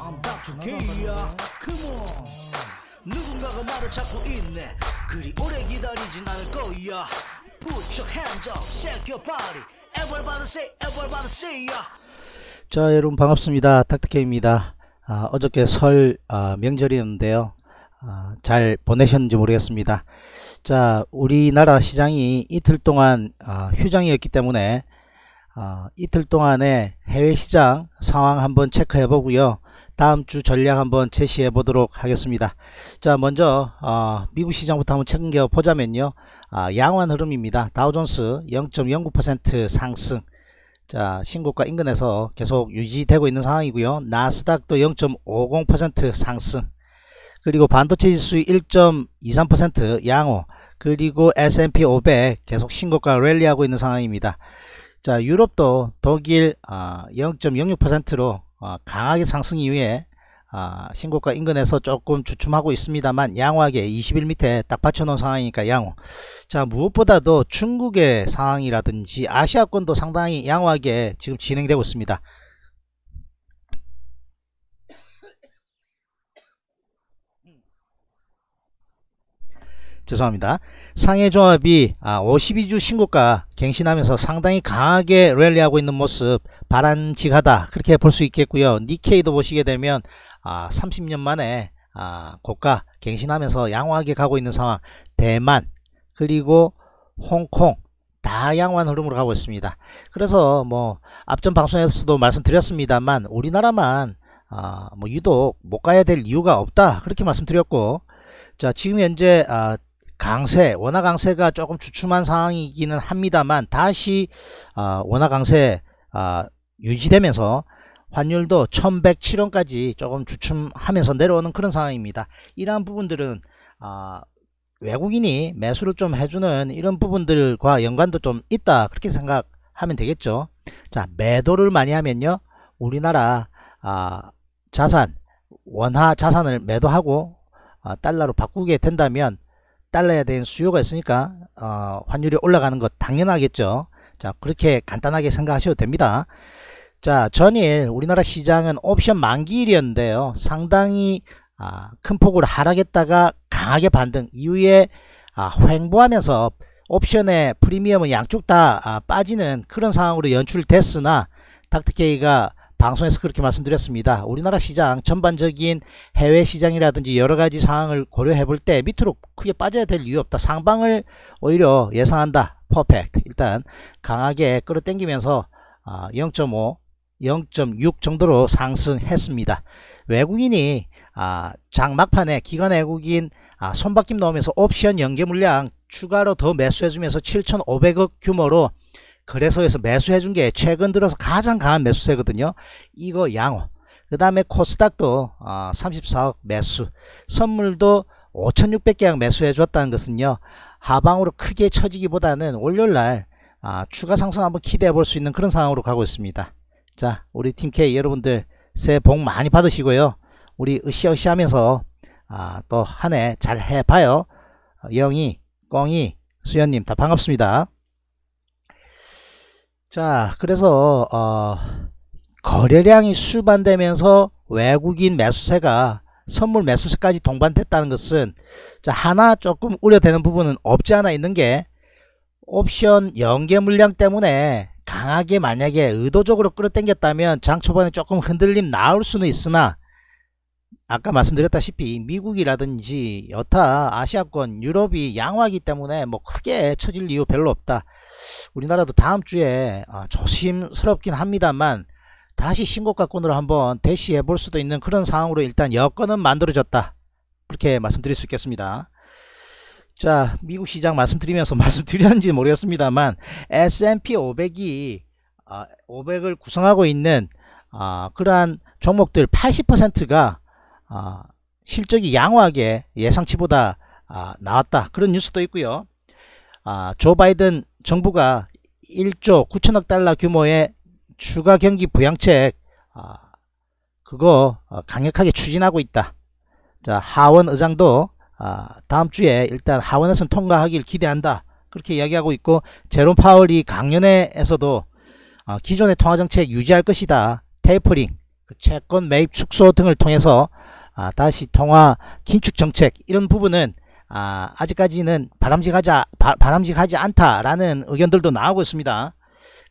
I'm b o u t to get ya Come on 누군가가 나를 찾고 있네 그리 오래 기다리진 않을 거야 Put your hands up, shake your body Everybody say, everybody say ya 자 여러분 반갑습니다 닥터케입니다 아, 어저께 설 아, 명절이었는데요 아, 잘 보내셨는지 모르겠습니다 자 우리나라 시장이 이틀 동안 아, 휴장이었기 때문에 아, 이틀 동안의 해외 시장 상황 한번 체크해 보고요 다음 주 전략 한번 제시해 보도록 하겠습니다. 자 먼저 어, 미국 시장부터 한번 챙겨 보자면요. 아, 양호한 흐름입니다. 다우존스 0.09% 상승 자 신고가 인근에서 계속 유지되고 있는 상황이고요. 나스닥도 0.50% 상승 그리고 반도체 지수 1.23% 양호 그리고 S&P 500 계속 신고가 랠리하고 있는 상황입니다. 자 유럽도 독일 어, 아, 0.06%로 어, 강하게 상승 이후에 아, 신고가 인근에서 조금 주춤하고 있습니다만 양호하게 20일 밑에 딱 받쳐놓은 상황이니까 양호 자 무엇보다도 중국의 상황이라든지 아시아권도 상당히 양호하게 지금 진행되고 있습니다 죄송합니다. 상해조합이 52주 아, 신고가 갱신하면서 상당히 강하게 랠리하고 있는 모습 바람직하다 그렇게 볼 수 있겠고요. 니케이도 보시게 되면 30년 아, 만에 아, 고가 갱신하면서 양호하게 가고 있는 상황 대만 그리고 홍콩 다 양호한 흐름으로 가고 있습니다. 그래서 뭐 앞전 방송에서도 말씀드렸습니다만 우리나라만 뭐 유독 못 가야 될 이유가 없다 그렇게 말씀드렸고 자 지금 현재 강세, 원화 강세가 조금 주춤한 상황이기는 합니다만 다시 어, 원화 강세 어, 유지되면서 환율도 1107원까지 조금 주춤하면서 내려오는 그런 상황입니다. 이러한 부분들은 어, 외국인이 매수를 좀 해주는 이런 부분들과 연관도 좀 있다 그렇게 생각하면 되겠죠. 자 매도를 많이 하면요 우리나라 아, 자산 원화 자산을 매도하고 아, 달러로 바꾸게 된다면 달러에 대한 수요가 있으니까 어, 환율이 올라가는 것 당연하겠죠. 자 그렇게 간단하게 생각하셔도 됩니다. 자 전일 우리나라 시장은 옵션 만기일이었는데요. 상당히 아, 큰 폭으로 하락했다가 강하게 반등 이후에 아, 횡보하면서 옵션의 프리미엄은 양쪽 다 아, 빠지는 그런 상황으로 연출됐으나 닥터케이가 방송에서 그렇게 말씀드렸습니다. 우리나라 시장 전반적인 해외 시장이라든지 여러 가지 상황을 고려해 볼 때 밑으로 크게 빠져야 될 이유 없다. 상방을 오히려 예상한다. 퍼펙트. 일단 강하게 끌어당기면서 0.5, 아, 0.6 정도로 상승했습니다. 외국인이 아, 장 막판에 기관 외국인 아, 손바뀜 넣으면서 옵션 연계 물량 추가로 더 매수해주면서 7,500억 규모로 거래소에서 매수해준 게 최근 들어서 가장 강한 매수세거든요. 이거 양호. 그 다음에 코스닥도 34억 아, 매수. 선물도 5 6 0 0개약 매수해줬다는 것은요. 하방으로 크게 처지기보다는 월요일날 아, 추가 상승 한번 기대해 볼 수 있는 그런 상황으로 가고 있습니다. 자 우리 팀K 여러분들 새해 복 많이 받으시고요. 우리 으쌰으쌰 하면서 아, 또한 해 잘 해봐요. 영희, 꽁이, 수현님 다 반갑습니다. 자 그래서 어, 거래량이 수반되면서 외국인 매수세가 선물 매수세까지 동반됐다는 것은 자 하나 조금 우려되는 부분은 없지 않아 있는 게 옵션 연계 물량 때문에 강하게 만약에 의도적으로 끌어당겼다면 장 초반에 조금 흔들림 나올 수는 있으나 아까 말씀드렸다시피 미국이라든지 여타 아시아권 유럽이 양호하기 때문에 뭐 크게 처질 이유 별로 없다. 우리나라도 다음 주에 아, 조심스럽긴 합니다만 다시 신고가권으로 한번 대시해 볼 수도 있는 그런 상황으로 일단 여건은 만들어졌다. 그렇게 말씀드릴 수 있겠습니다. 자 미국 시장 말씀드리면서 말씀드렸는지 모르겠습니다만 S&P 500이 500을 아, 구성하고 있는 아, 그러한 종목들 80%가 아, 실적이 양호하게 예상치보다 나왔다 그런 뉴스도 있고요 조 바이든 정부가 1조 9천억 달러 규모의 추가 경기 부양책 아, 그거 어, 강력하게 추진하고 있다. 자 하원 의장도 아, 다음 주에 일단 하원에서 통과하길 기대한다. 그렇게 이야기하고 있고 제롬 파월이 강연회에서도 아, 기존의 통화정책 유지할 것이다. 테이퍼링, 그 채권 매입 축소 등을 통해서 아, 다시 통화 긴축 정책 이런 부분은 아, 아직까지는 바람직하자, 바, 바람직하지 않다라는 의견들도 나오고 있습니다.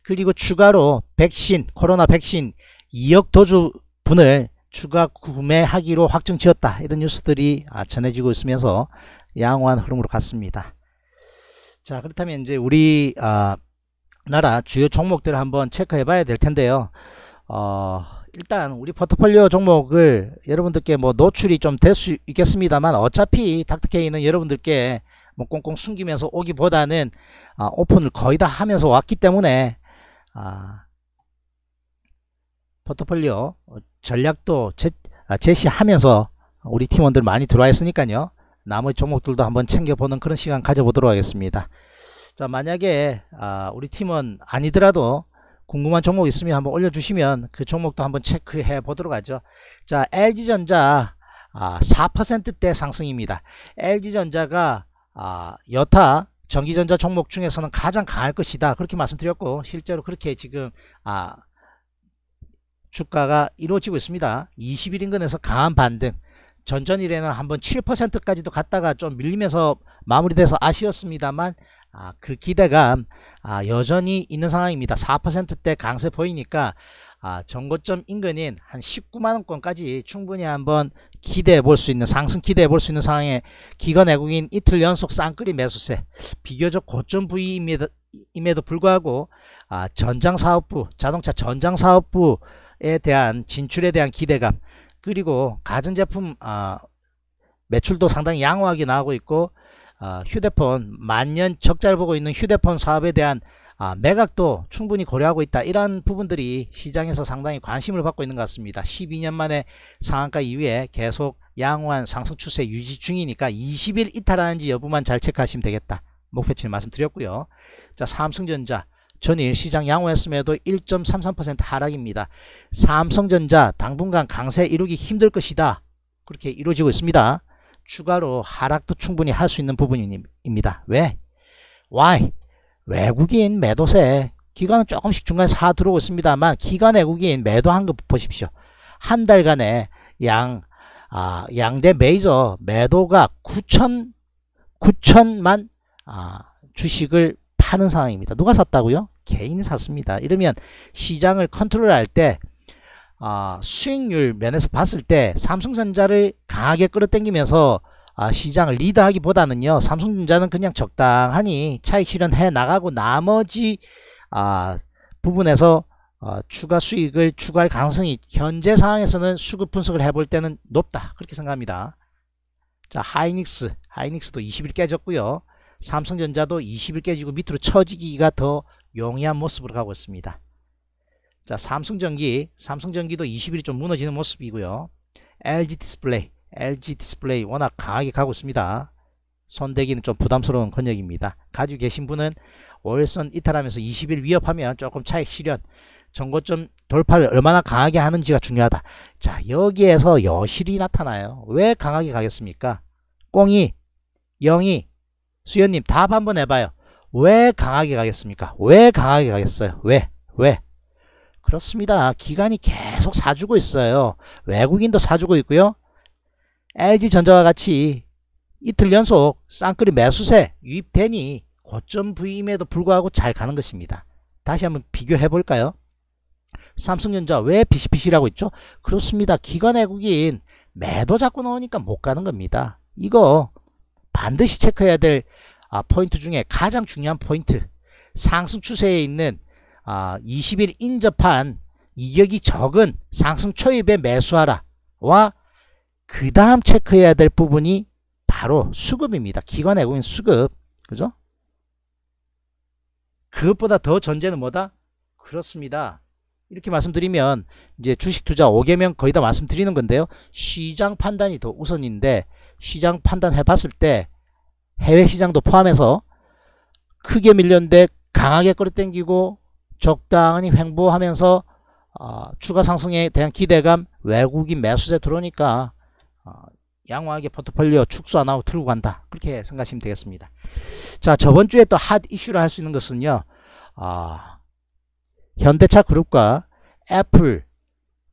그리고 추가로 백신, 코로나 백신 2억 도주분을 추가 구매하기로 확정 지었다. 이런 뉴스들이 아, 전해지고 있으면서 양호한 흐름으로 갔습니다. 자, 그렇다면 이제 우리, 어, 나라 주요 종목들을 한번 체크해 봐야 될 텐데요. 어, 일단 우리 포트폴리오 종목을 여러분들께 뭐 노출이 좀 될 수 있겠습니다만 어차피 닥터케이는 여러분들께 뭐 꽁꽁 숨기면서 오기보다는 아, 오픈을 거의 다 하면서 왔기 때문에 아, 포트폴리오 전략도 제, 아, 시하면서 우리 팀원들 많이 들어와 있으니까요. 나머지 종목들도 한번 챙겨보는 그런 시간 가져보도록 하겠습니다. 자 만약에 아, 우리 팀원 아니더라도 궁금한 종목 있으면 한번 올려주시면 그 종목도 한번 체크해 보도록 하죠. 자 LG전자 4%대 아, 상승입니다. LG전자가 아, 여타 전기전자 종목 중에서는 가장 강할 것이다. 그렇게 말씀드렸고 실제로 그렇게 지금 아, 주가가 이루어지고 있습니다. 2 1 인근에서 강한 반등 전전일에는 한번 7%까지도 갔다가 좀 밀리면서 마무리돼서 아쉬웠습니다만 아, 그 기대감 아, 여전히 있는 상황입니다. 4%대 강세 보이니까 아, 전고점 인근인 한 19만원권까지 충분히 한번 기대해 볼 수 있는 상승 기대해 볼 수 있는 상황에 기관 외국인 이틀 연속 쌍끌이 매수세 비교적 고점 부위임에도 불구하고 아, 전장사업부 자동차 전장사업부에 대한 진출에 대한 기대감 그리고 가전제품 아, 매출도 상당히 양호하게 나오고 있고 아, 휴대폰 만년 적자를 보고 있는 휴대폰 사업에 대한 아, 매각도 충분히 고려하고 있다 이런 부분들이 시장에서 상당히 관심을 받고 있는 것 같습니다 12년 만에 상한가 이후에 계속 양호한 상승 추세 유지 중이니까 20일 이탈하는지 여부만 잘 체크하시면 되겠다 목표치는 말씀드렸고요 자 삼성전자 전일 시장 양호했음에도 1.33% 하락입니다 삼성전자 당분간 강세 이루기 힘들 것이다 그렇게 이루어지고 있습니다 추가로 하락도 충분히 할 수 있는 부분입니다. 왜? Why? 외국인 매도세 기간은 조금씩 중간에 사 들어오고 있습니다만 기간 외국인 매도한 거 보십시오. 한 달간에 양, 아, 양대 메이저 매도가 9천, 9천만 아, 주식을 파는 상황입니다. 누가 샀다고요? 개인이 샀습니다. 이러면 시장을 컨트롤할 때 아, 수익률 면에서 봤을 때 삼성전자를 강하게 끌어당기면서 아, 시장을 리드하기보다는요 삼성전자는 그냥 적당하니 차익 실현해 나가고 나머지 아, 부분에서 어, 추가 수익을 추가할 가능성이 현재 상황에서는 수급 분석을 해볼 때는 높다 그렇게 생각합니다 자 하이닉스 하이닉스도 20일 깨졌고요 삼성전자도 20일 깨지고 밑으로 처지기가 더 용이한 모습으로 가고 있습니다 자, 삼성전기, 삼성전기도 20일 이좀 무너지는 모습이고요. LG 디스플레이, LG 디스플레이 워낙 강하게 가고 있습니다. 손대기는 좀 부담스러운 권역입니다. 가지고 계신 분은 월선 이탈하면서 20일 위협하면 조금 차익 실현, 전고점 돌파를 얼마나 강하게 하는지가 중요하다. 자, 여기에서 여실이 나타나요. 왜 강하게 가겠습니까? 꽁이, 영이, 수현님 답 한번 해봐요. 왜 강하게 가겠습니까? 왜 강하게 가겠어요? 왜? 왜? 그렇습니다. 기관이 계속 사주고 있어요. 외국인도 사주고 있고요. LG전자와 같이 이틀 연속 쌍끌이 매수세 유입되니 고점 부임에도 불구하고 잘 가는 것입니다. 다시 한번 비교해 볼까요? 삼성전자 왜 비시비시라고 있죠? 그렇습니다. 기관 외국인 매도 잡고 나오니까 못 가는 겁니다. 이거 반드시 체크해야 될 아, 포인트 중에 가장 중요한 포인트 상승 추세에 있는 아, 20일 인접한 이격이 적은 상승 초입에 매수하라와 그 다음 체크해야 될 부분이 바로 수급입니다. 기관 외국인 수급. 그죠? 그것보다 더 전제는 뭐다? 그렇습니다. 이렇게 말씀드리면 이제 주식 투자 5개명 거의 다 말씀드리는 건데요. 시장 판단이 더 우선인데 시장 판단해 봤을 때 해외 시장도 포함해서 크게 밀렸는데 강하게 끌어당기고 적당히 횡보하면서 어, 추가 상승에 대한 기대감 외국인 매수세 들어오니까 어, 양호하게 포트폴리오 축소 안 하고 틀고 간다 그렇게 생각하시면 되겠습니다 자 저번 주에 또 핫 이슈를 할 수 있는 것은요 아, 현대차 그룹과 애플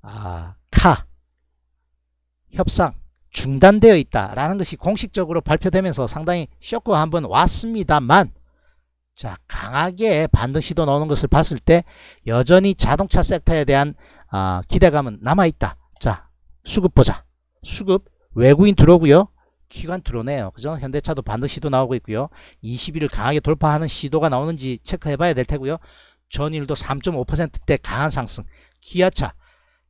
아, 카 협상 중단되어 있다라는 것이 공식적으로 발표되면서 상당히 쇼크가 한 번 왔습니다만 자 강하게 반등 시도 나오는 것을 봤을 때 여전히 자동차 섹터에 대한 어, 기대감은 남아있다. 자 수급 보자. 수급 외국인 들어오고요. 기관 들어오네요. 그죠? 현대차도 반등 시도 나오고 있고요. 20일을 강하게 돌파하는 시도가 나오는지 체크해봐야 될 테고요. 전일도 3.5%대 강한 상승. 기아차.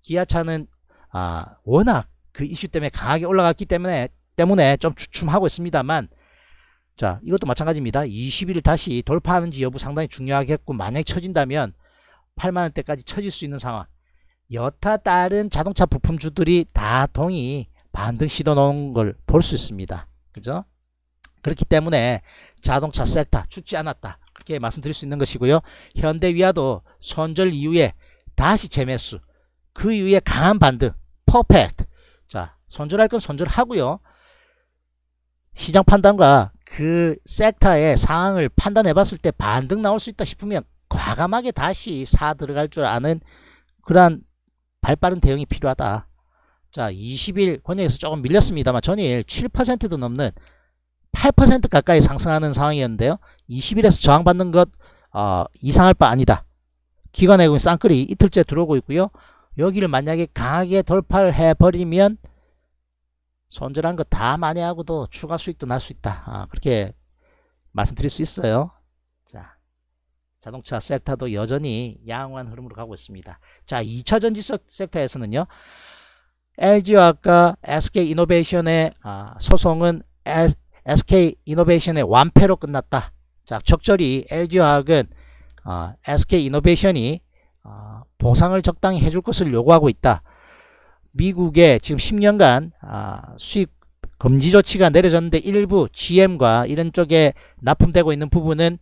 기아차는 아, 워낙 그 이슈 때문에 강하게 올라갔기 때문에 때문에 좀 주춤하고 있습니다만 자 이것도 마찬가지입니다 20일 다시 돌파하는지 여부 상당히 중요하겠고 만약 에 처진다면 8만원대까지 처질 수 있는 상황 여타 다른 자동차 부품주들이 다 동이 반등 시도 놓은걸 볼 수 있습니다 그죠 그렇기 때문에 자동차 셀타 죽지 않았다 그렇게 말씀드릴 수 있는 것이고요 현대위아도 손절 이후에 다시 재매수 그 이후에 강한 반등 퍼펙트 자 손절할 건 손절하고요 시장 판단과 그 섹터의 상황을 판단해 봤을 때 반등 나올 수 있다 싶으면 과감하게 다시 사 들어갈 줄 아는 그러한 발빠른 대응이 필요하다. 자 20일 권역에서 조금 밀렸습니다만 전일 7%도 넘는 8% 가까이 상승하는 상황이었는데요. 20일에서 저항받는 것 어, 이상할 바 아니다. 기관외국인 쌍끌이 이틀째 들어오고 있고요. 여기를 만약에 강하게 돌파를 해버리면 손절한 거다 많이 하고도 추가 수익도 날 수 있다. 아, 그렇게 말씀드릴 수 있어요. 자, 자동차 섹터도 여전히 양호한 흐름으로 가고 있습니다. 자, 2차전지 섹터에서는요. LG와 아까 SK이노베이션의 아, 소송은 SK이노베이션의 완패로 끝났다. 자, 적절히 LG화학은 어, 아, SK이노베이션이 어, 아, 보상을 적당히 해줄 것을 요구하고 있다. 미국의 지금 10년간 아, 수입 금지 조치가 내려졌는데 일부 GM과 이런 쪽에 납품되고 있는 부분은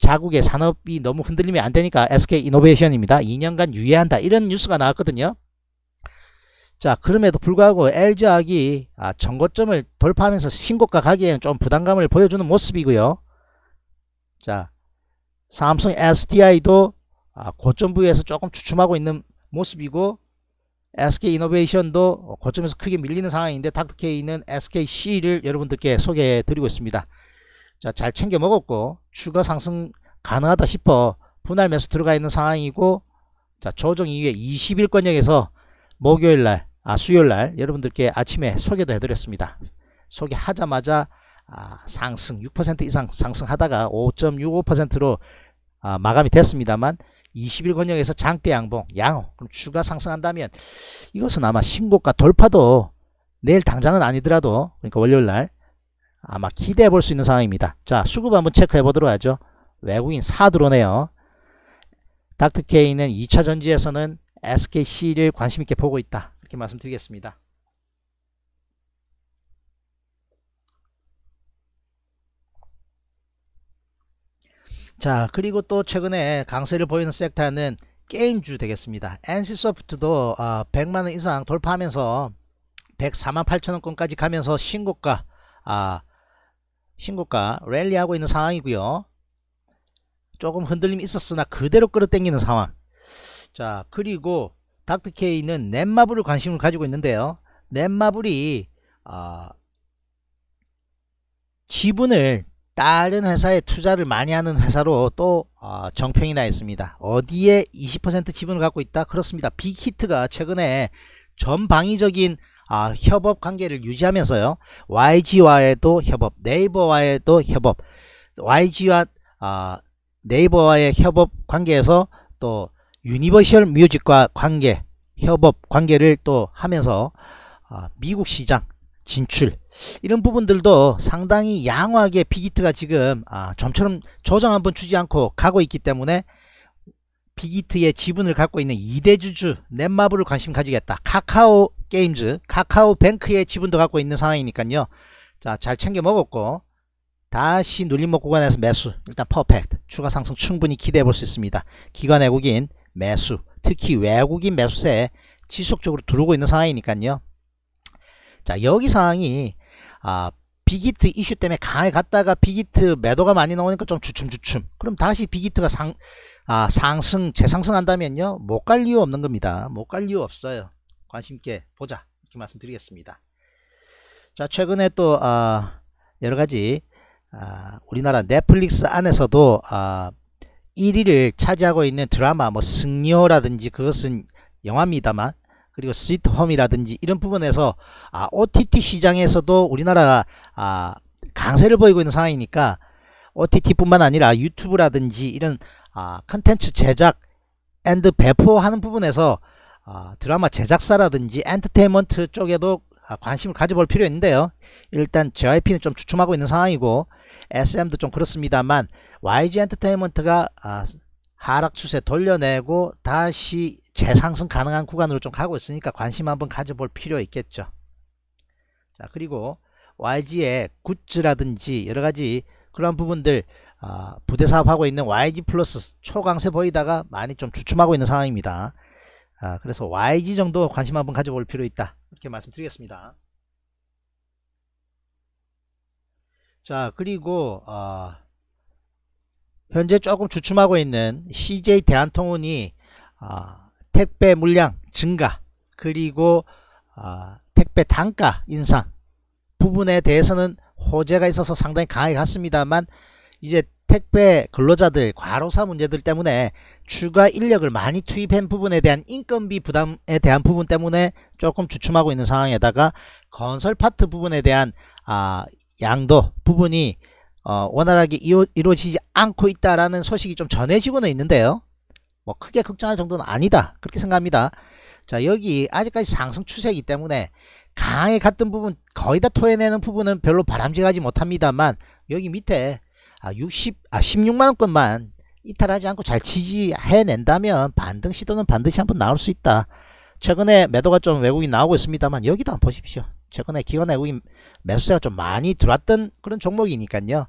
자국의 산업이 너무 흔들리면 안 되니까 SK 이노베이션입니다. 2년간 유예한다. 이런 뉴스가 나왔거든요. 자, 그럼에도 불구하고 LG화학이 아, 고점을 돌파하면서 신고가 가기에는 좀 부담감을 보여주는 모습이고요. 자, 삼성 SDI도 아, 고점 부위에서 조금 주춤하고 있는 모습이고 SK 이노베이션도 고점에서 크게 밀리는 상황인데 닥터케이는 SKC를 여러분들께 소개해 드리고 있습니다. 자, 잘 챙겨 먹었고 추가 상승 가능하다 싶어 분할 매수 들어가 있는 상황이고 자, 조정 이후에 20일권역에서 목요일날 아 수요일날 여러분들께 아침에 소개도 해드렸습니다. 소개하자마자 아, 상승 6% 이상 상승하다가 5.65%로 아, 마감이 됐습니다만 2 0일권역에서 장대 양봉, 양호. 그럼 추가 상승한다면 이것은 아마 신고가 돌파도 내일 당장은 아니더라도 그러니까 월요일 날 아마 기대해 볼 수 있는 상황입니다. 자, 수급 한번 체크해 보도록 하죠. 외국인 사 들어오네요. 닥터케이는 2차 전지에서는 SKC를 관심있게 보고 있다. 이렇게 말씀드리겠습니다. 자 그리고 또 최근에 강세를 보이는 섹터는 게임주 되겠습니다. NC소프트도 100만원 아, 이상 돌파하면서 104만 8천원권까지 가면서 신고가 아, 신고가 랠리하고 있는 상황이고요. 조금 흔들림이 있었으나 그대로 끌어당기는 상황. 자 그리고 닥터케이는 넷마블을 관심을 가지고 있는데요. 넷마블이 아, 지분을 다른 회사에 투자를 많이 하는 회사로 또 어, 정평이 나 있습니다. 어디에 20% 지분을 갖고 있다? 그렇습니다. 빅히트가 최근에 전방위적인 아, 협업 관계를 유지하면서요. y g 와의도 협업, 네이버와에도 협업, YG와 아, 네이버와의 협업 관계에서 또 유니버셜 뮤직과 관계, 협업 관계를 또 하면서 아, 미국 시장 진출 이런 부분들도 상당히 양호하게 빅히트가 지금 아, 좀처럼 조정 한번 주지 않고 가고 있기 때문에 빅히트의 지분을 갖고 있는 2대 주주 넷마블을 관심 가지겠다. 카카오 게임즈, 카카오 뱅크의 지분도 갖고 있는 상황이니까요. 자, 잘 챙겨 먹었고 다시 눌림목 구간에서 매수. 일단 퍼펙트. 추가 상승 충분히 기대해 볼 수 있습니다. 기관 외국인 매수. 특히 외국인 매수세 지속적으로 두르고 있는 상황이니까요. 자, 여기 상황이 아 비기트 이슈 때문에 강하게 갔다가 비기트 매도가 많이 나오니까 좀 주춤주춤 그럼 다시 비기트가 상, 아, 상승 재상승한다면요 못 갈 이유 없는 겁니다 못 갈 이유 없어요 관심있게 보자 이렇게 말씀드리겠습니다 자 최근에 또 아, 여러가지 아, 우리나라 넷플릭스 안에서도 아, 1위를 차지하고 있는 드라마 뭐 승리호라든지 그것은 영화입니다만 그리고 스위트홈이라든지 이런 부분에서 아, OTT 시장에서도 우리나라가 아, 강세를 보이고 있는 상황이니까 OTT뿐만 아니라 유튜브라든지 이런 아, 컨텐츠 제작 앤드 배포하는 부분에서 아, 드라마 제작사라든지 엔터테인먼트 쪽에도 아, 관심을 가져볼 필요 있는데요. 일단 JYP는 좀 주춤하고 있는 상황이고 SM도 좀 그렇습니다만 YG 엔터테인먼트가 아, 하락 추세 돌려내고 다시 재상승 가능한 구간으로 좀 가고 있으니까 관심 한번 가져볼 필요 있겠죠. 자 그리고 YG의 굿즈라든지 여러가지 그런 부분들 어, 아, 부대사업하고 있는 YG 플러스 초강세 보이다가 많이 좀 주춤하고 있는 상황입니다. 어, 그래서 YG 정도 관심 한번 가져볼 필요 있다. 이렇게 말씀드리겠습니다. 자 그리고 어, 현재 조금 주춤하고 있는 CJ 대한통운이 아, 택배 물량 증가 그리고 어, 택배 단가 인상 부분에 대해서는 호재가 있어서 상당히 강하게 갔습니다만 이제 택배 근로자들 과로사 문제들 때문에 추가 인력을 많이 투입한 부분에 대한 인건비 부담에 대한 부분 때문에 조금 주춤하고 있는 상황에다가 건설 파트 부분에 대한 아, 양도 부분이 어, 원활하게 이루, 이루어지지 않고 있다라는 소식이 좀 전해지고는 있는데요. 뭐 크게 걱정할 정도는 아니다 그렇게 생각합니다 자 여기 아직까지 상승 추세이기 때문에 강하게 갔던 부분 거의 다 토해내는 부분은 별로 바람직하지 못합니다만 여기 밑에 아 60, 아 16만원권만 이탈하지 않고 잘 지지해낸다면 반등 시도는 반드시 한번 나올 수 있다 최근에 매도가 좀 외국인 나오고 있습니다만 여기도 한번 보십시오 최근에 기관 외국인 매수세가 좀 많이 들어왔던 그런 종목이니까요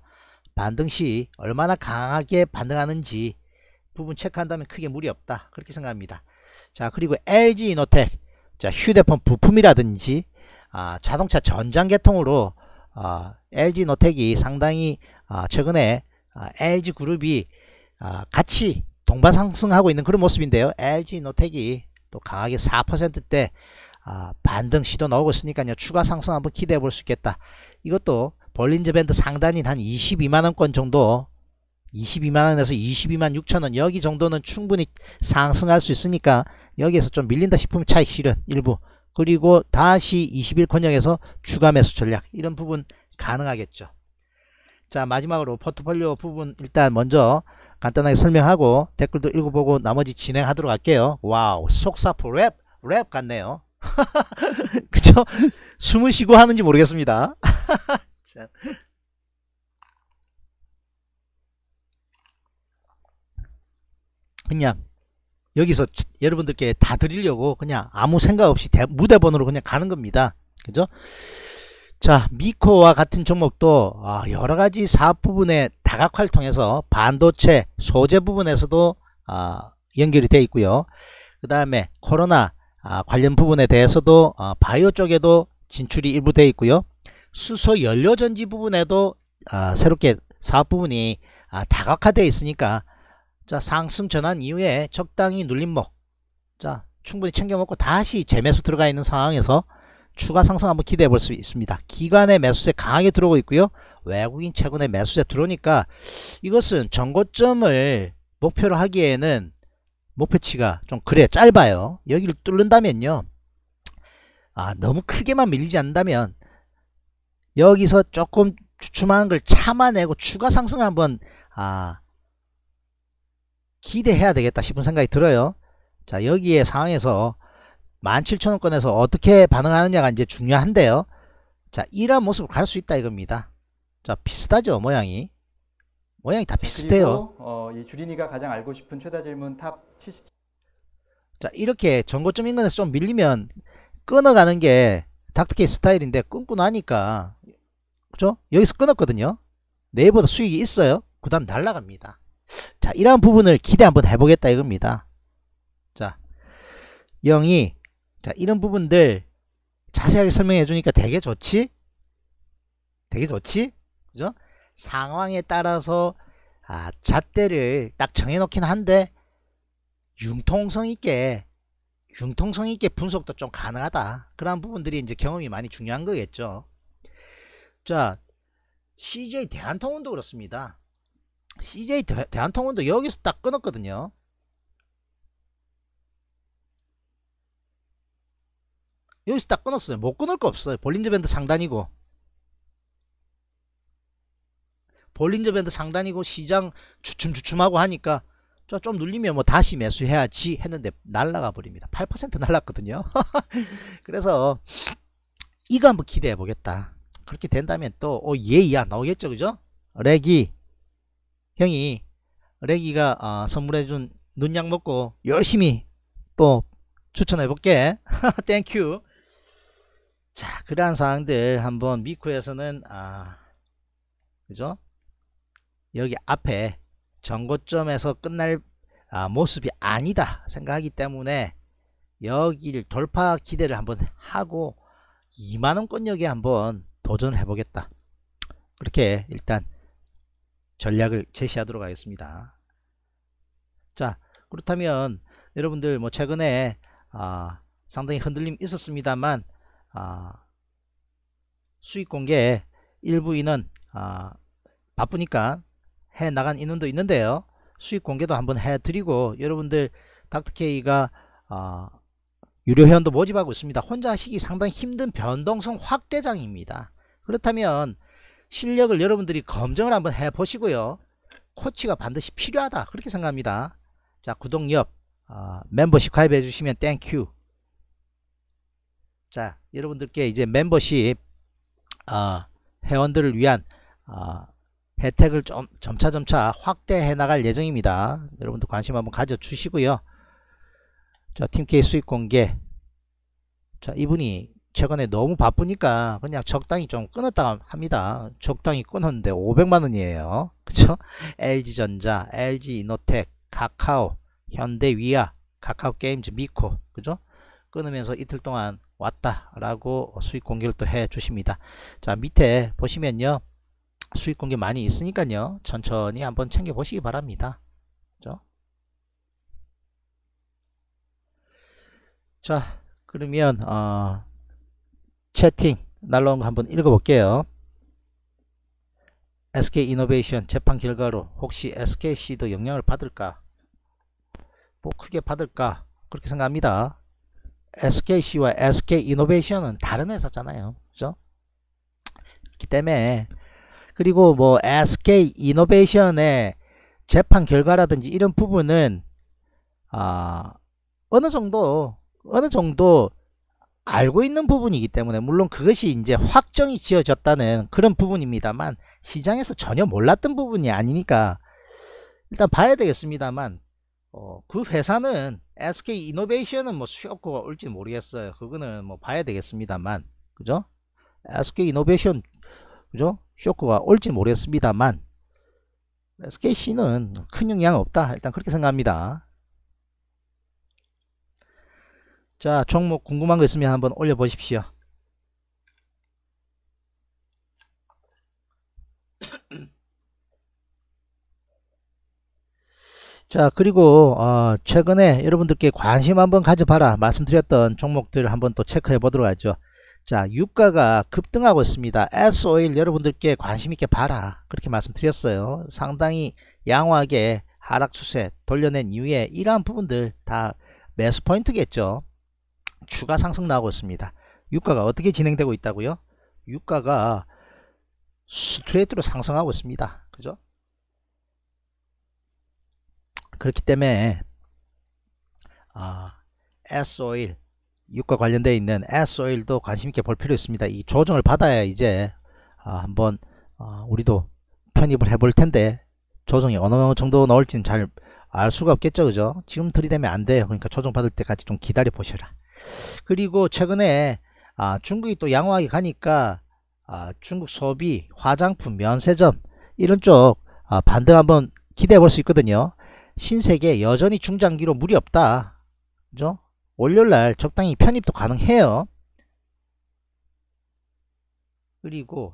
반등시 얼마나 강하게 반등하는지 부분 체크한다면 크게 무리 없다. 그렇게 생각합니다. 자, 그리고 LG 이노텍. 자, 휴대폰 부품이라든지 아, 자동차 전장계 통으로 아, LG 이노텍이 상당히 아, 최근에 LG 아, 그룹이 아, 같이 동반 상승하고 있는 그런 모습인데요. LG 이노텍이 또 강하게 4%대 아, 반등 시도 나오고 있으니까요. 추가 상승 한번 기대해 볼 수 있겠다. 이것도 볼린저 밴드 상단인 한 22만원권 정도 22만원에서 22만 6천원 여기 정도는 충분히 상승할 수 있으니까 여기에서 좀 밀린다 싶으면 차익 실현 일부 그리고 다시 2 1권역에서 추가 매수 전략 이런 부분 가능하겠죠 자 마지막으로 포트폴리오 부분 일단 먼저 간단하게 설명하고 댓글도 읽어보고 나머지 진행하도록 할게요 와우 속사포 랩 랩 같네요 그쵸 숨으시고 하는지 모르겠습니다 자. 그냥 여기서 여러분들께 다 드리려고 그냥 아무 생각 없이 대, 무대번호로 그냥 가는 겁니다. 그죠? 자 미코와 같은 종목도 아, 여러가지 사업 부분에 다각화를 통해서 반도체 소재 부분에서도 아, 연결이 되어 있고요 그 다음에 코로나 아, 관련 부분에 대해서도 바이오 쪽에도 진출이 일부 되어 있고요 수소 연료전지 부분에도 새롭게 사업 부분이 다각화되어 있으니까 자 상승 전환 이후에 적당히 눌림목 자 충분히 챙겨 먹고 다시 재매수 들어가 있는 상황에서 추가 상승 한번 기대해 볼 수 있습니다 기간의 매수세 강하게 들어오고 있고요 외국인 최근에 매수세 들어오니까 이것은 전고점을 목표로 하기에는 목표치가 좀 그래 짧아요 여기를 뚫는다면요 아 너무 크게만 밀리지 않는다면 여기서 조금 주춤한 걸 참아내고 추가 상승을 한번 아 기대해야 되겠다 싶은 생각이 들어요. 자 여기에 상황에서 17,000원권에서 어떻게 반응하느냐가 이제 중요한데요. 자 이런 모습을 갈 수 있다 이겁니다. 자 비슷하죠 모양이. 모양이 다 비슷해요. 어, 이 주린이가 가장 알고 싶은 최다 질문 탑 70. 자 이렇게 전고점 인근에서 좀 밀리면 끊어가는 게 닥터케이 스타일인데 끊고 나니까 그죠? 여기서 끊었거든요. 내일보다 수익이 있어요. 그 다음 날라갑니다. 자 이러한 부분을 기대 한번 해보겠다 이겁니다 자 0이 자 이런 부분들 자세하게 설명해 주니까 되게 좋지 되게 좋지 그죠 상황에 따라서 아, 잣대를 딱 정해놓긴 한데 융통성 있게 융통성 있게 분석도 좀 가능하다 그런 부분들이 이제 경험이 많이 중요한 거겠죠 자 CJ 대한통운도 그렇습니다 CJ 대, 한통운도 여기서 딱 끊었거든요. 여기서 딱 끊었어요. 못 끊을 거 없어요. 볼린저밴드 상단이고 볼린저밴드 상단이고 시장 주춤주춤하고 하니까 좀 눌리면 뭐 다시 매수해야지 했는데 날라가 버립니다. 8% 날랐거든요. 그래서 이거 한번 기대해 보겠다. 그렇게 된다면 또 어, 예의야 나오겠죠. 그죠? 렉이 형이 레기가 아, 선물해준 눈약 먹고 열심히 또 추천해 볼게 땡큐 자 그러한 사항들 한번 미쿠에서는 아 그죠 여기 앞에 정고점에서 끝날 아, 모습이 아니다 생각하기 때문에 여기를 돌파 기대를 한번 하고 2만원권역에 한번 도전해 보겠다 그렇게 일단 전략을 제시하도록 하겠습니다. 자 그렇다면 여러분들 뭐 최근에 아, 상당히 흔들림 있었습니다만 아, 수익공개 일부 인원 아, 바쁘니까 해 나간 인원도 있는데요. 수익공개도 한번 해드리고 여러분들 닥터케이가 아, 유료 회원도 모집하고 있습니다. 혼자 하시기 상당히 힘든 변동성 확대장입니다. 그렇다면 실력을 여러분들이 검증을 한번 해 보시고요 코치가 반드시 필요하다 그렇게 생각합니다 자 구독력 어, 아, 멤버십 가입해 주시면 땡큐 자 여러분들께 이제 멤버십 어, 회원들을 위한 어, 혜택을 좀 점차점차 확대해 나갈 예정입니다. 여러분도 관심 한번 가져 주시고요. 자, 팀케이 수익 공개. 자, 이분이 최근에 너무 바쁘니까 그냥 적당히 좀 끊었다 합니다. 적당히 끊었는데 500만원이에요. 그쵸? LG전자, LG이노텍, 카카오, 현대위아, 카카오게임즈, 미코 그죠? 끊으면서 이틀 동안 왔다라고 수익 공개를 또 해 주십니다. 자 밑에 보시면요. 수익 공개 많이 있으니까요. 천천히 한번 챙겨 보시기 바랍니다. 그죠? 자 그러면 어, 채팅 날라온 거 한번 읽어볼게요. SK 이노베이션 재판 결과로 혹시 SKC도 영향을 받을까? 뭐 크게 받을까? 그렇게 생각합니다. SKC와 SK 이노베이션은 다른 회사잖아요. 그죠? 그렇기 때문에 그리고 뭐 SK 이노베이션의 재판 결과라든지 이런 부분은 아 어느 정도 어느 정도 알고 있는 부분이기 때문에 물론 그것이 이제 확정이 지어졌다는 그런 부분입니다만 시장에서 전혀 몰랐던 부분이 아니니까 일단 봐야 되겠습니다만 어, 그 회사는 SK 이노베이션은 뭐 수요가 올지 모르겠어요. 그거는 뭐 봐야 되겠습니다만 그죠? SK 이노베이션 그죠? 쇼크가 올지 모르겠습니다만 SKC는 큰 영향 없다 일단 그렇게 생각합니다 자 종목 궁금한 거 있으면 한번 올려보십시오 자 그리고 어, 최근에 여러분들께 관심 한번 가져봐라 말씀드렸던 종목들 한번 또 체크해 보도록 하죠 자 유가가 급등하고 있습니다 s 오 l 여러분들께 관심있게 봐라 그렇게 말씀드렸어요 상당히 양호하게 하락 추세 돌려낸 이후에 이러한 부분들 다 매수 포인트겠죠 추가 상승 나오고 있습니다. 유가가 어떻게 진행되고 있다고요? 유가가 스트레이트로 상승하고 있습니다. 그죠? 그렇기 때문에 아, S-OIL 유가 관련되어 있는 S-OIL도 관심있게 볼 필요 있습니다. 이 조정을 받아야 이제 아, 한번 아, 우리도 편입을 해볼 텐데 조정이 어느 정도 나올지는 잘 알 수가 없겠죠 그죠 지금 들이대면 안 돼요 그러니까 조정 받을 때까지 좀 기다려 보셔라 그리고 최근에 아, 중국이 또 양호하게 가니까 아, 중국 소비, 화장품, 면세점 이런 쪽 아, 반등 한번 기대해 볼 수 있거든요. 신세계 여전히 중장기로 무리 없다. 그죠? 월요일날 적당히 편입도 가능해요. 그리고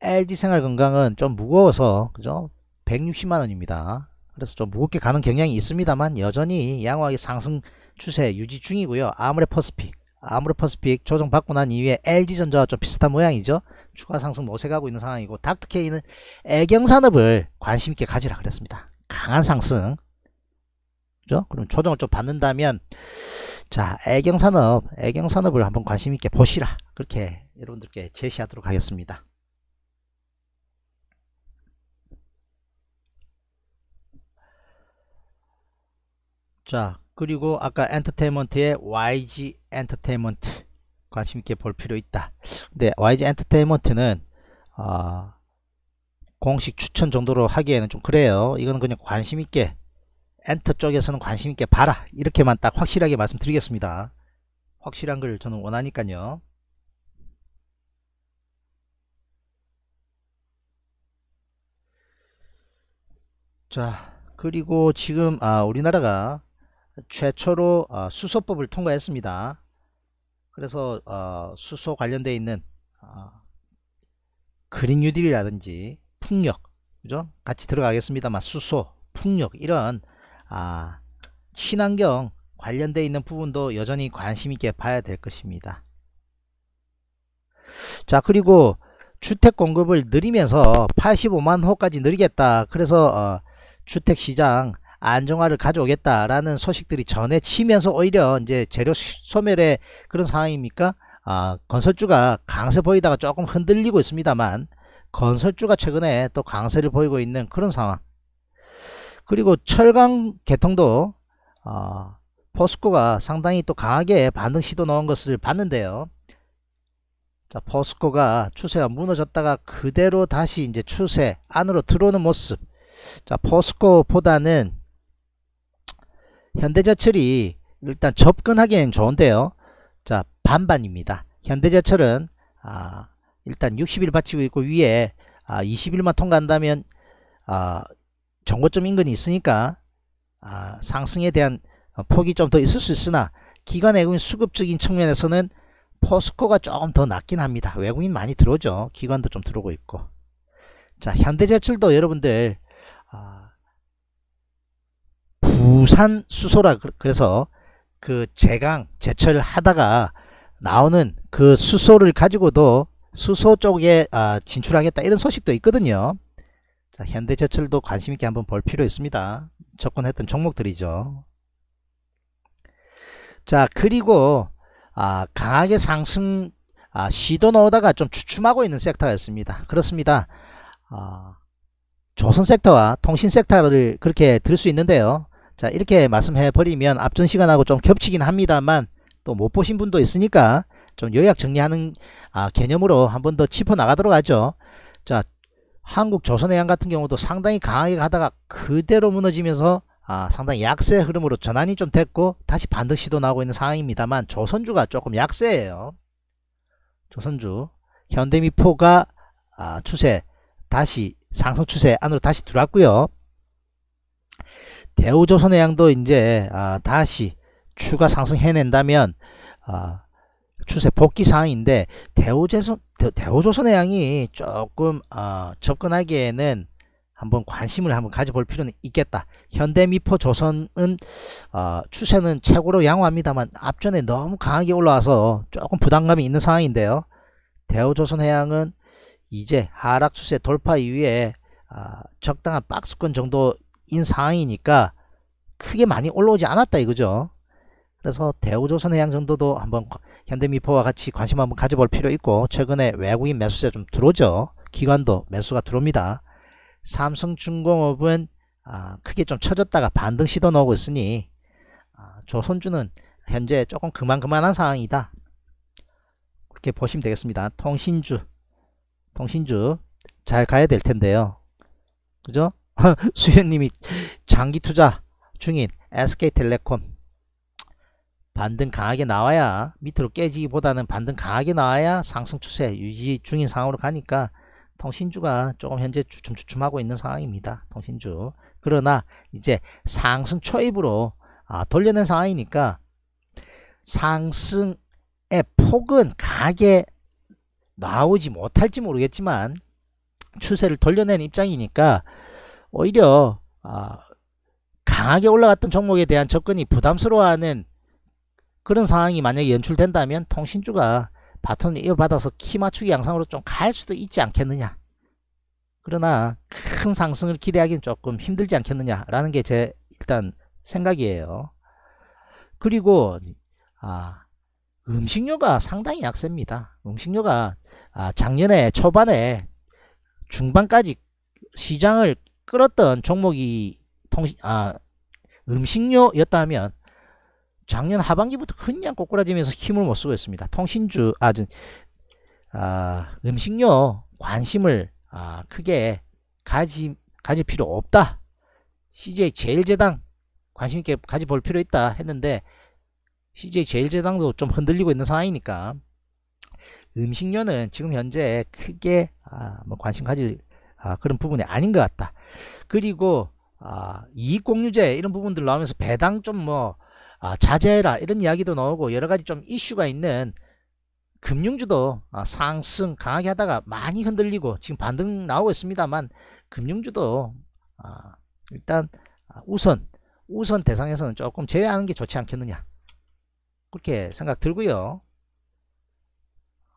LG생활건강은 좀 무거워서 그죠? 160만원입니다. 그래서 좀 무겁게 가는 경향이 있습니다만 여전히 양호하게 상승 추세 유지 중이고요. 아무레퍼스픽, 아무레퍼스픽 조정받고 난 이후에 LG전자와 좀 비슷한 모양이죠. 추가 상승 모색하고 있는 상황이고 닥터케이는 애경산업을 관심있게 가지라 그랬습니다. 강한 상승. 그죠? 그럼 조정을 좀 받는다면 자 애경산업, 애경산업을 한번 관심있게 보시라. 그렇게 여러분들께 제시하도록 하겠습니다. 자 그리고 아까 엔터테인먼트의 YG 엔터테인먼트 관심 있게 볼 필요 있다. 근데 YG 엔터테인먼트는 어, 공식 추천 정도로 하기에는 좀 그래요. 이거는 그냥 관심 있게 엔터 쪽에서는 관심 있게 봐라. 이렇게만 딱 확실하게 말씀드리겠습니다. 확실한 걸 저는 원하니까요. 자 그리고 지금 아 우리나라가 최초로 어, 수소법을 통과했습니다. 그래서 어, 수소 관련되어 있는 어, 그린 뉴딜이라든지 풍력 그죠? 같이 들어가겠습니다만 수소, 풍력 이런 아, 친환경 관련되어 있는 부분도 여전히 관심 있게 봐야 될 것입니다. 자 그리고 주택 공급을 늘리면서 85만 호까지 늘리겠다. 그래서 주택시장 안정화를 가져오겠다라는 소식들이 전에 치면서 오히려 이제 재료 소멸의 그런 상황입니까? 아, 건설주가 강세 보이다가 조금 흔들리고 있습니다만 건설주가 최근에 또 강세를 보이고 있는 그런 상황. 그리고 철강 개통도 어, 포스코가 상당히 또 강하게 반등 시도 넣은 것을 봤는데요. 자, 포스코가 추세가 무너졌다가 그대로 다시 이제 추세 안으로 들어오는 모습. 자, 포스코보다는 현대제철이 일단 접근하기엔 좋은데요. 자 반반입니다. 현대제철은 아, 일단 60일 바치고 있고 위에 아, 20일만 통과한다면 아, 정고점 인근이 있으니까 아, 상승에 대한 폭이 좀 더 있을 수 있으나 기관 외국인 수급적인 측면에서는 포스코가 조금 더 낮긴 합니다. 외국인 많이 들어오죠. 기관도 좀 들어오고 있고. 자 현대제철도 여러분들 부산 수소라 그래서 그 제강 제철 하다가 나오는 그 수소를 가지고도 수소 쪽에 아, 진출하겠다 이런 소식도 있거든요 자, 현대제철도 관심있게 한번 볼 필요 있습니다 접근했던 종목들이죠 자 그리고 아, 강하게 상승 아, 시도 넣어다가 좀 주춤하고 있는 섹터가 있습니다 그렇습니다 아, 조선 섹터와 통신 섹터를 그렇게 들을수 있는데요 자 이렇게 말씀해 버리면 앞전 시간하고 좀 겹치긴 합니다만 또 못 보신 분도 있으니까 좀 요약 정리하는 아, 개념으로 한 번 더 짚어 나가도록 하죠 자 한국 조선해양 같은 경우도 상당히 강하게 가다가 그대로 무너지면서 아, 상당히 약세 흐름으로 전환이 좀 됐고 다시 반등 시도 나오고 있는 상황입니다만 조선주가 조금 약세예요 조선주 현대미포가 아, 추세 다시 상승 추세 안으로 다시 들어왔고요 대우조선의 양도 이제 아, 다시 추가 상승해낸다면 아, 추세 복귀 상황인데 대우조선 대우조선의 양이 조금 아, 접근하기에는 한번 관심을 한번 가져볼 필요는 있겠다. 현대미포 조선은 어, 추세는 최고로 양호합니다만 앞전에 너무 강하게 올라와서 조금 부담감이 있는 상황인데요. 대우조선해양은 이제 하락 추세 돌파 이후에 어, 적당한 박스권 정도 인 상황이니까 크게 많이 올라오지 않았다 이거죠. 그래서 대우조선해 양정도도 한번 현대미포와 같이 관심 한번 가져볼 필요 있고 최근에 외국인 매수세 좀 들어오죠. 기관도 매수가 들어옵니다. 삼성중공업은 아, 크게 좀 쳐졌다가 반등 시도 나오고 있으니 아, 조선주는 현재 조금 그만 그만한 상황이다. 그렇게 보시면 되겠습니다. 통신주 통신주 잘 가야 될 텐데요. 그죠? 수현님이 장기 투자 중인 SK텔레콤 반등 강하게 나와야 밑으로 깨지기보다는 반등 강하게 나와야 상승 추세 유지 중인 상황으로 가니까 통신주가 조금 현재 주춤주춤하고 있는 상황입니다. 통신주. 그러나 이제 상승 초입으로 아, 돌려낸 상황이니까 상승의 폭은 강하게 나오지 못할지 모르겠지만 추세를 돌려낸 입장이니까 오히려 아, 강하게 올라갔던 종목에 대한 접근이 부담스러워하는 그런 상황이 만약에 연출된다면 통신주가 바톤을 이어받아서 키 맞추기 양상으로 좀 갈 수도 있지 않겠느냐 그러나 큰 상승을 기대하기는 조금 힘들지 않겠느냐라는 게 제 일단 생각이에요 그리고 아, 음식료가 상당히 약세입니다 음식료가 아, 작년에 초반에 중반까지 시장을 끌었던 종목이 통신, 아, 음식료였다면 작년 하반기부터 그냥 꼬꾸라지면서 힘을 못 쓰고 있습니다. 통신주, 아, 저, 아 음식료 관심을 아, 크게 가지, 가질 필요 없다. CJ 제일제당 관심있게 가져볼 필요 있다 했는데 CJ 제일제당도 좀 흔들리고 있는 상황이니까 음식료는 지금 현재 크게 아, 뭐 관심 가질 아, 그런 부분이 아닌 것 같다. 그리고 아, 이익공유제 이런 부분들 나오면서 배당 좀뭐 아, 자제해라 이런 이야기도 나오고 여러 가지 좀 이슈가 있는 금융주도 아, 상승 강하게 하다가 많이 흔들리고 지금 반등 나오고 있습니다만 금융주도 아, 일단 아, 우선 우선 대상에서는 조금 제외하는 게 좋지 않겠느냐 그렇게 생각 들고요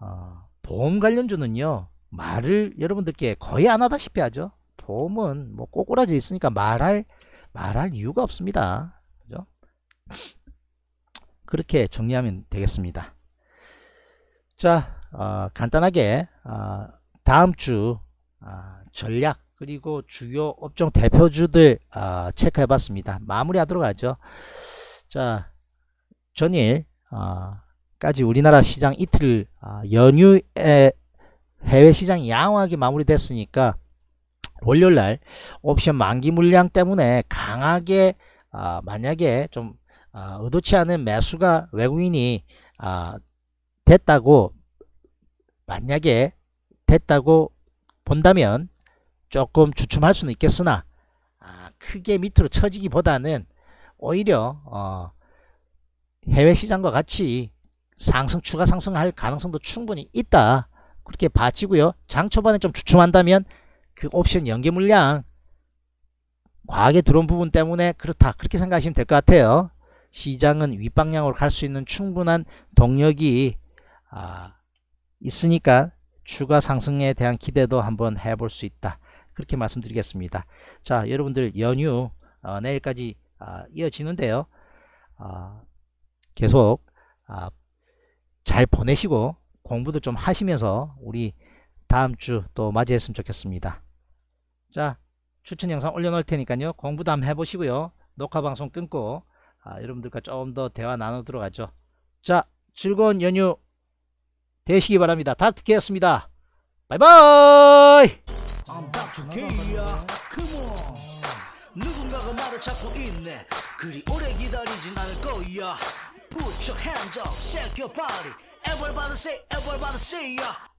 어, 보험 관련주는요 말을 여러분들께 거의 안 하다시피 하죠 보험은 뭐 꼬꾸라지 있으니까 말할 말할 이유가 없습니다. 그죠? 그렇게 정리하면 되겠습니다. 자, 어, 간단하게 어, 다음 주 어, 전략 그리고 주요 업종 대표주들 어, 체크해 봤습니다. 마무리하도록 하죠. 자, 전일 어, 까지 우리나라 시장 이틀 어, 연휴에 해외 시장 양호하게 마무리됐으니까 월요일날 옵션 만기 물량 때문에 강하게 어, 만약에 좀 어, 의도치 않은 매수가 외국인이 아, 됐다고 만약에 됐다고 본다면 조금 주춤할 수는 있겠으나 아, 크게 밑으로 처지기보다는 오히려 어, 해외 시장과 같이 상승 추가 상승할 가능성도 충분히 있다 그렇게 봐지고요 장 초반에 좀 주춤한다면 그 옵션 연계 물량 과하게 들어온 부분 때문에 그렇다 그렇게 생각하시면 될 것 같아요 시장은 윗방향으로 갈 수 있는 충분한 동력이 아, 있으니까 추가 상승에 대한 기대도 한번 해볼 수 있다 그렇게 말씀드리겠습니다 자 여러분들 연휴 어, 내일까지 어, 이어지는데요 어, 계속 아, 잘 보내시고 공부도 좀 하시면서 우리 다음 주 또 맞이했으면 좋겠습니다 자 추천 영상 올려놓을 테니까요 공부도 한번 해보시고요 녹화 방송 끊고 아, 여러분들과 조금 더 대화 나누도록 하죠 자 즐거운 연휴 되시기 바랍니다 다트케였습니다 바이바이 누군가가 말을 찾고 있네 그리 오래 기다리진 않을 거야 Put your hands up, shake your body Everybody say, everybody say yeah